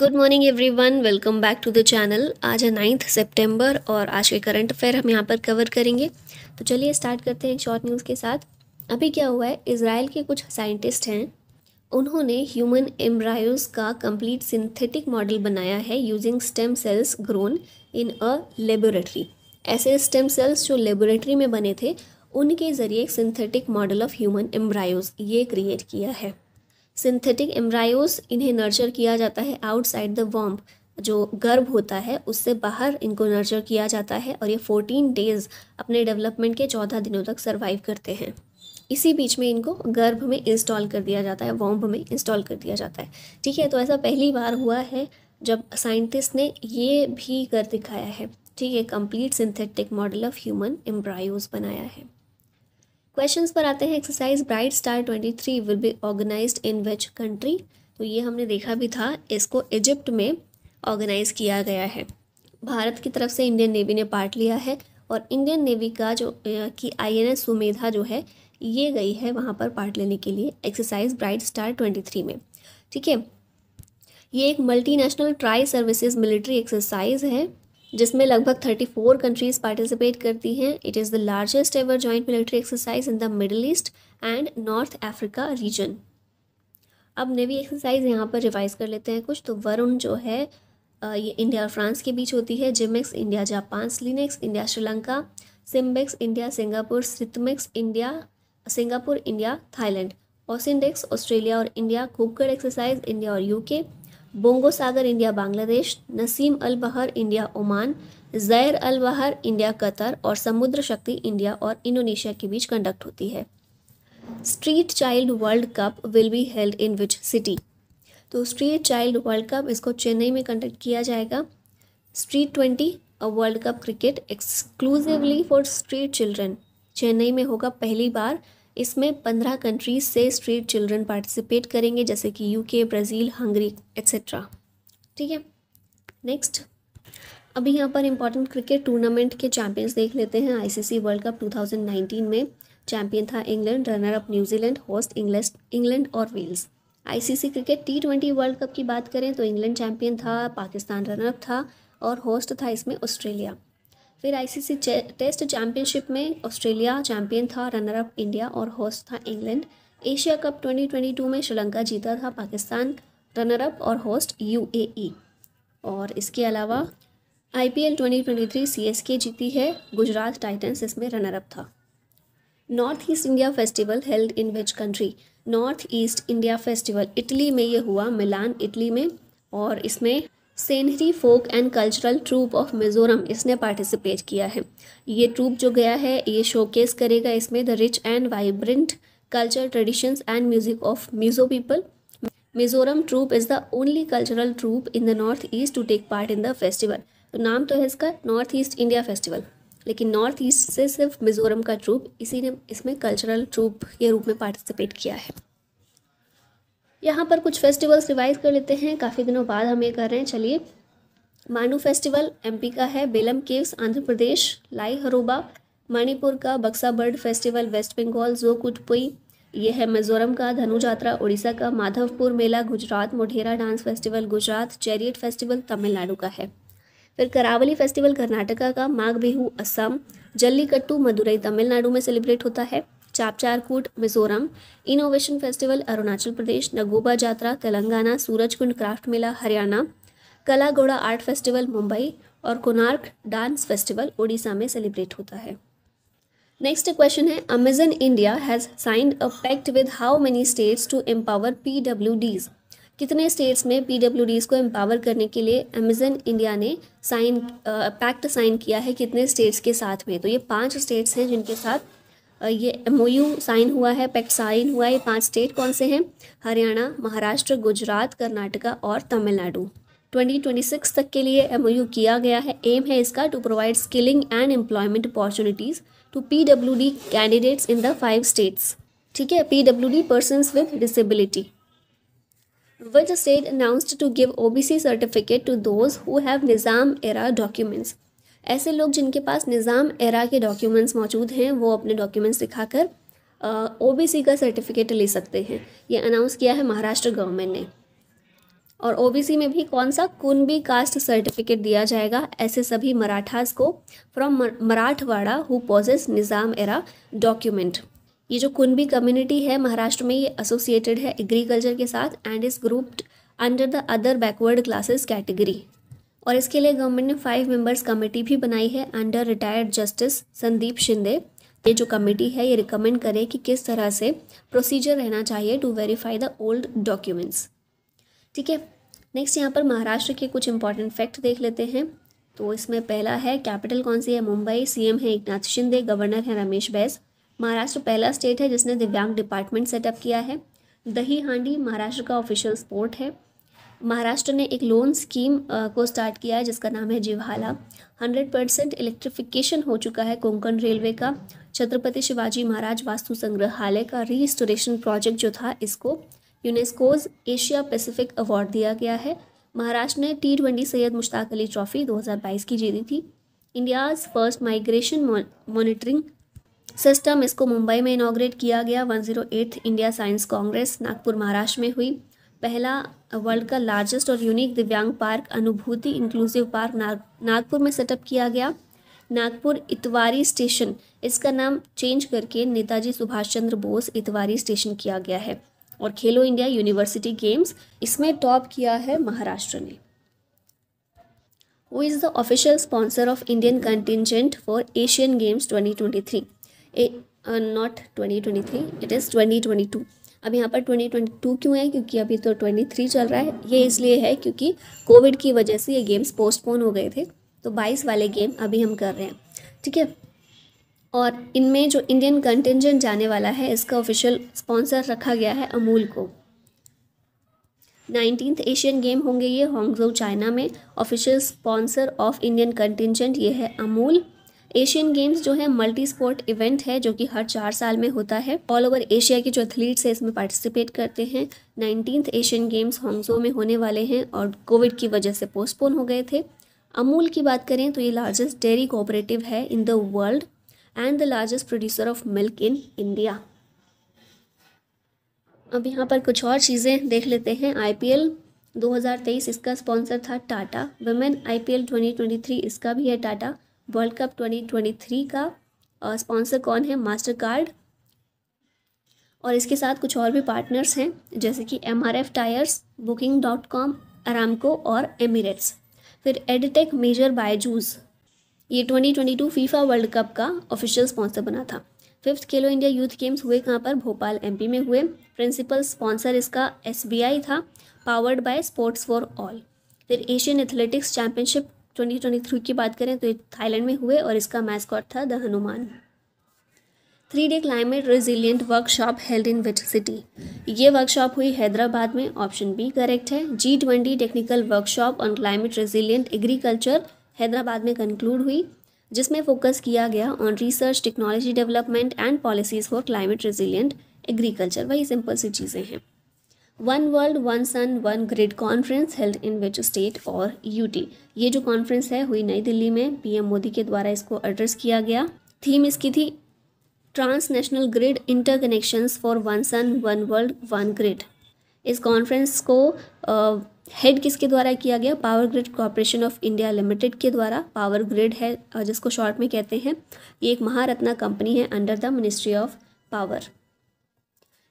Good morning one welcome back to the channel आज है ninth September और आज के करंट अफेयर हम यहाँ पर कवर करेंगे तो चलिए स्टार्ट करते हैं शॉर्ट न्यूज़ के साथ अभी क्या हुआ है इसराइल के कुछ साइंटिस्ट हैं उन्होंने ह्यूमन एम्ब्रायोज का कंप्लीट सिंथेटिक मॉडल बनाया है using stem cells grown in a laboratory ऐसे स्टेम सेल्स जो लेबोरेटरी में बने थे उनके ज़रिए एक synthetic model of human embryos ये क्रिएट किया है सिंथेटिक एम्ब्रायोस इन्हें नर्चर किया जाता है आउटसाइड द वॉम्ब जो गर्भ होता है उससे बाहर इनको नर्चर किया जाता है और ये फोर्टीन डेज अपने डेवलपमेंट के चौदह दिनों तक सर्वाइव करते हैं इसी बीच में इनको गर्भ में इंस्टॉल कर दिया जाता है वॉम्ब में इंस्टॉल कर दिया जाता है ठीक है तो ऐसा पहली बार हुआ है जब साइंटिस्ट ने ये भी कर दिखाया है ठीक है complete synthetic model of human embryos बनाया है क्वेश्चंस पर आते हैं exercise bright star twenty three will be organize in which country तो ये हमने देखा भी था इसको इजिप्ट में ऑर्गेनाइज किया गया है भारत की तरफ से इंडियन नेवी ने पार्ट लिया है और इंडियन नेवी का जो की आई एन एस सुमेधा जो है ये गई है वहाँ पर पार्ट लेने के लिए exercise bright star twenty three में ठीक है ये एक multinational tri services military exercise है जिसमें लगभग 34 कंट्रीज पार्टिसिपेट करती हैं it is the largest ever joint military exercise in the Middle East and North Africa region अब नेवी एक्सरसाइज यहाँ पर रिवाइज कर लेते हैं कुछ तो वरुण जो है ये इंडिया और फ्रांस के बीच होती है जिमिक्स India Japan स्लिनिक्स India Sri Lanka सिम्बिक्स India Singapore सितमिक्स India Singapore India Thailand ऑसिंडिक्स Australia और इंडिया कुकगढ़ एक्सरसाइज इंडिया और यूके बोंगो सागर इंडिया बांग्लादेश नसीम अल बहर इंडिया ओमान जैर अल बहर इंडिया कतर और समुद्र शक्ति इंडिया और इंडोनेशिया के बीच कंडक्ट होती है street child world cup will be held in which city तो स्ट्रीट चाइल्ड वर्ल्ड कप इसको चेन्नई में कंडक्ट किया जाएगा street twenty a world cup cricket exclusively for street children Chennai में होगा पहली बार इसमें पंद्रह कंट्रीज से स्ट्रीट चिल्ड्रन पार्टिसिपेट करेंगे जैसे कि यूके ब्राज़ील हंगरी एक्सेट्रा ठीक है नेक्स्ट अभी यहाँ पर इम्पॉर्टेंट क्रिकेट टूर्नामेंट के चैंपियंस देख लेते हैं आईसीसी वर्ल्ड कप 2019 में चैंपियन था England runner up New Zealand host England England और Wales ICC cricket T twenty world cup की बात करें तो इंग्लैंड चैंपियन था पाकिस्तान रनर अप था और होस्ट था इसमें ऑस्ट्रेलिया फिर आईसीसी टेस्ट चैंपियनशिप में ऑस्ट्रेलिया चैंपियन था रनर अप इंडिया और होस्ट था इंग्लैंड एशिया कप 2022 में श्रीलंका जीता था पाकिस्तान रनर अप और होस्ट यूएई e. और इसके अलावा आईपीएल 2023 सीएसके जीती है गुजरात टाइटंस इसमें रनर अप था north East India festival held in which country north East India festival Italy में ये हुआ मिलान इटली में और इसमें सेनहरी फोक and cultural troupe of Mizoram इसने पार्टिसिपेट किया है ये ट्रूप जो गया है ये शोकेस करेगा इसमें the rich and vibrant culture traditions and music of Mizo people Mizoram troupe is the only cultural troupe in the North East to take part in the festival तो नाम तो है इसका नॉर्थ ईस्ट इंडिया फेस्टिवल लेकिन North East से सिर्फ मिज़ोरम का troop इसी ने इसमें कल्चरल ट्रूप के रूप में पार्टिसिपेट किया है यहाँ पर कुछ फेस्टिवल्स रिवाइज कर लेते हैं काफ़ी दिनों बाद हम ये कर रहे हैं चलिए मानू फेस्टिवल एमपी का है बेलम केव्स आंध्र प्रदेश लाई हरूबा मणिपुर का Buxa bird festival waste Bengal जो कुटपुई ये है मिजोरम का धनु यात्रा उड़ीसा का माधवपुर मेला Gujarat Modhera dance festival Gujarat chariot festival Tamil Nadu का है फिर करावली फेस्टिवल कर्नाटका का माघ बिहू असम जल्लीकट्टू मदुरई तमिलनाडु में सेलिब्रेट होता है चापचारकूट मिजोरम इनोवेशन फेस्टिवल अरुणाचल प्रदेश नगोबा जात्रा तेलंगाना सूरजकुंड क्राफ्ट मेला हरियाणा कला घोड़ा आर्ट फेस्टिवल मुंबई और कोनार्क डांस फेस्टिवल उड़ीसा में सेलिब्रेट होता है नेक्स्ट क्वेश्चन है Amazon India has signed a pact with how many states to empower P W Ds कितने स्टेट्स में पी डब्ल्यू डीज़ को एम्पावर करने के लिए अमेजन इंडिया ने साइन पैक्ट साइन किया है कितने स्टेट्स के साथ में तो ये पांच स्टेट्स हैं जिनके साथ ये एम ओ यू साइन हुआ है पैक्ट e साइन हुआ है ये पांच स्टेट कौन से हैं हरियाणा महाराष्ट्र गुजरात कर्नाटका और तमिलनाडु 2026 तक के लिए एम किया गया है एम है इसका to provide skilling and employment opportunities to P W D candidates in the five states ठीक है P D person with state announced to give O B C certificate to those who have Nizam era documents ऐसे लोग जिनके पास निज़ाम era के documents मौजूद हैं वो अपने डॉक्यूमेंट्स दिखाकर ओबीसी का सर्टिफिकेट ले सकते हैं ये अनाउंस किया है महाराष्ट्र गवर्नमेंट ने और ओबीसी में भी कौन सा कुनबी कास्ट सर्टिफिकेट दिया जाएगा ऐसे सभी मराठास को from Marathwada who possess Nizam era document ये जो कुनबी कम्युनिटी है महाराष्ट्र में ये एसोसिएटेड है एग्रीकल्चर के साथ and is grouped under the other backward classes category और इसके लिए गवर्नमेंट ने फाइव मेंबर्स कमेटी भी बनाई है under retired justice Sandeep Shinde ये जो कमेटी है ये रिकमेंड करे कि किस तरह से प्रोसीजर रहना चाहिए to verify the old documents ठीक है नेक्स्ट यहाँ पर महाराष्ट्र के कुछ इंपॉर्टेंट फैक्ट देख लेते हैं तो इसमें पहला है कैपिटल कौन सी है मुंबई सीएम है एकनाथ शिंदे गवर्नर हैं रमेश बैस महाराष्ट्र पहला स्टेट है जिसने दिव्यांग डिपार्टमेंट सेटअप किया है दही हांडी महाराष्ट्र का ऑफिशियल स्पोर्ट है महाराष्ट्र ने एक लोन स्कीम को स्टार्ट किया है जिसका नाम है जिवाला हंड्रेड परसेंट इलेक्ट्रिफिकेशन हो चुका है कोंकण रेलवे का छत्रपति शिवाजी महाराज वास्तु संग्रहालय का रिस्टोरेशन प्रोजेक्ट जो था इसको यूनेस्कोज एशिया पैसिफिक अवार्ड दिया गया है महाराष्ट्र ने T twenty Syed Mushtaq Ali trophy 2022 की जीती थी India's first migration monitoring system इसको मुंबई में इनाग्रेट किया गया one India science congress Nagpur Maharashtra में हुई पहला वर्ल्ड का लार्जेस्ट और यूनिक दिव्यांग पार्क अनुभूति इंक्लूसिव पार्क नाग नागपुर में सेटअप किया गया नागपुर इतवारी स्टेशन इसका नाम चेंज करके नेताजी सुभाष चंद्र बोस इतवारी स्टेशन किया गया है और खेलो इंडिया यूनिवर्सिटी गेम्स इसमें टॉप किया है महाराष्ट्र ने वो is the official sponsor of Indian contingent for Asian games twenty twenty three not twenty twenty three it is twenty twenty two अब यहाँ पर ट्वेंटी ट्वेंटी टू क्यों है क्योंकि अभी तो ट्वेंटी थ्री चल रहा है ये इसलिए है क्योंकि कोविड की वजह से ये गेम्स पोस्टपोन हो गए थे तो 22 वाले गेम अभी हम कर रहे हैं ठीक है और इनमें जो इंडियन कंटेंजेंट जाने वाला है इसका ऑफिशियल स्पॉन्सर रखा गया है अमूल को नाइनटीन्थ एशियन गेम होंगे ये हॉन्गजो चाइना में official sponsor of Indian contingent ये है अमूल एशियन गेम्स जो है मल्टी स्पोर्ट इवेंट है जो कि हर चार साल में होता है ऑल ओवर एशिया के जो एथलीट्स हैं इसमें पार्टिसिपेट करते हैं नाइनटीन्थ एशियन गेम्स हॉन्गजो में होने वाले हैं और कोविड की वजह से पोस्टपोन हो गए थे अमूल की बात करें तो ये लार्जेस्ट डेयरी कोऑपरेटिव है in the world and the largest producer of milk in India अब यहाँ पर कुछ और चीज़ें देख लेते हैं आईपीएल 2023 इसका स्पॉन्सर था टाटा वुमेन आईपीएल 2023 इसका भी है टाटा वर्ल्ड कप 2023 का स्पॉन्सर कौन है मास्टर कार्ड और इसके साथ कुछ और भी पार्टनर्स हैं जैसे कि M R F tyres booking dot com Aramco और एमिरेट्स फिर एडिटेक मेजर बायजूस ये 2022 फीफा वर्ल्ड कप का ऑफिशियल स्पॉन्सर बना था फिफ्थ खेलो इंडिया यूथ गेम्स हुए कहाँ पर भोपाल एमपी में हुए प्रिंसिपल स्पॉन्सर इसका एसबीआई था powered by sports for all फिर एशियन एथलेटिक्स चैम्पियनशिप 2023 की बात करें तो थाईलैंड में हुए और इसका मैस्कॉट था the Hanuman three day climate resilient workshop held in which city ये वर्कशॉप हुई हैदराबाद में ऑप्शन बी करेक्ट है G twenty technical workshop on climate resilient agriculture Hyderabad में कंक्लूड हुई जिसमें फोकस किया गया on research technology development and policies for climate resilient agriculture वही सिंपल सी चीज़ें हैं one world one sun one grid conference held in which state और यूटी ये जो कॉन्फ्रेंस है हुई नई दिल्ली में पीएम मोदी के द्वारा इसको एड्रेस किया गया थीम इसकी थी transnational grid interconnections for one sun one world one grid इस कॉन्फ्रेंस को हेड uh, किसके द्वारा किया गया power grid corporation of India limited के द्वारा पावर ग्रिड है जिसको शॉर्ट में कहते हैं ये एक महारत्ना कंपनी है under the ministry of power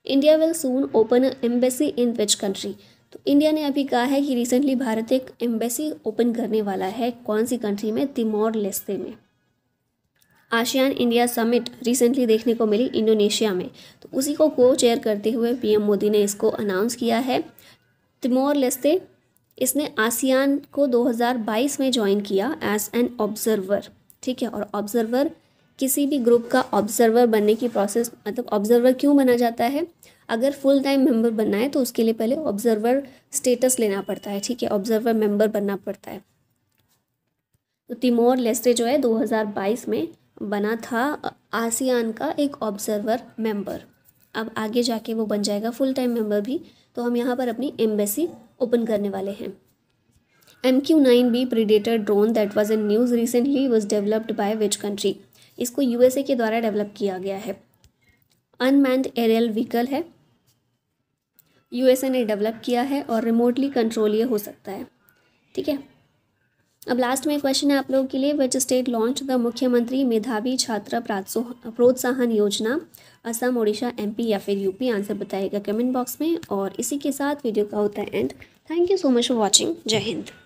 India will soon open embassy in which country तो इंडिया ने अभी कहा है कि रिसेंटली भारत एक एम्बेसी ओपन करने वाला है कौन सी कंट्री में तिमोर लेस्ते में आसियान इंडिया समिट रिसेंटली देखने को मिली इंडोनेशिया में तो उसी को को चेयर करते हुए पीएम मोदी ने इसको अनाउंस किया है तिमोर लेस्ते इसने आसियान को 2022 में ज्वाइन किया एज एन ऑब्जर्वर ठीक है और ऑब्जर्वर किसी भी ग्रुप का ऑब्जर्वर बनने की प्रोसेस मतलब ऑब्जर्वर क्यों बना जाता है अगर फुल टाइम मेंबर बनना है तो उसके लिए पहले ऑब्जर्वर स्टेटस लेना पड़ता है ठीक है ऑब्जर्वर मेंबर बनना पड़ता है तो तिमोर लेस्टे जो है 2022 में बना था आसियान का एक ऑब्जर्वर मेंबर अब आगे जाके वो बन जाएगा फुल टाइम मेंबर भी तो हम यहाँ पर अपनी एम्बेसी ओपन करने वाले हैं M Q nine B predator drone that was in news recently was developed by which country इसको यूएसए के द्वारा डेवलप किया गया है अनमैंड एरियल व्हीकल है यूएसए ने डेवलप किया है और रिमोटली कंट्रोल ये हो सकता है ठीक है अब लास्ट में क्वेश्चन है आप लोगों के लिए विच स्टेट लॉन्च द मुख्यमंत्री मेधावी छात्र प्रोत्साहन योजना असम ओडिशा एमपी या फिर यूपी आंसर बताएगा कमेंट बॉक्स में और इसी के साथ वीडियो का होता है and thank you so much for watching Jai Hind